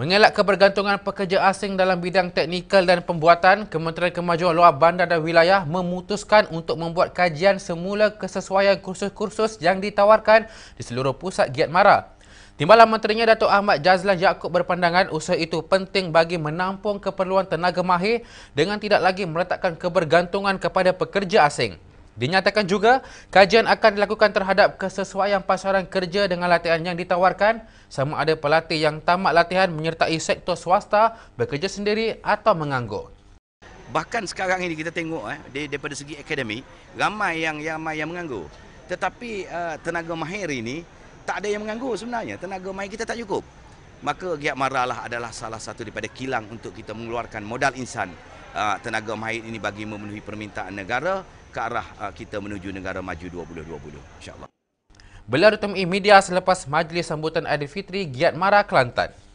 Mengelak kebergantungan pekerja asing dalam bidang teknikal dan pembuatan, Kementerian Kemajuan Luar Bandar dan Wilayah memutuskan untuk membuat kajian semula kesesuaian kursus-kursus yang ditawarkan di seluruh pusat Giat Mara. Timbalan Menterinya Datuk Ahmad Jazlan Yaakob berpandangan usaha itu penting bagi menampung keperluan tenaga mahir dengan tidak lagi meletakkan kebergantungan kepada pekerja asing. Dinyatakan juga, kajian akan dilakukan terhadap kesesuaian pasaran kerja dengan latihan yang ditawarkan sama ada pelatih yang tamat latihan menyertai sektor swasta, bekerja sendiri atau menganggur. Bahkan sekarang ini kita tengok eh, daripada segi akademik ramai yang ramai yang menganggur. Tetapi uh, tenaga mahir ini tak ada yang menganggur sebenarnya. Tenaga mahir kita tak cukup. Maka Giat Maralah adalah salah satu daripada kilang untuk kita mengeluarkan modal insan Ah, tenaga mahir ini bagi memenuhi permintaan negara ke arah ah, kita menuju negara maju 2020 insyaallah. Beliau ditemui media selepas majlis sambutan Aidilfitri Giat Mara Kelantan.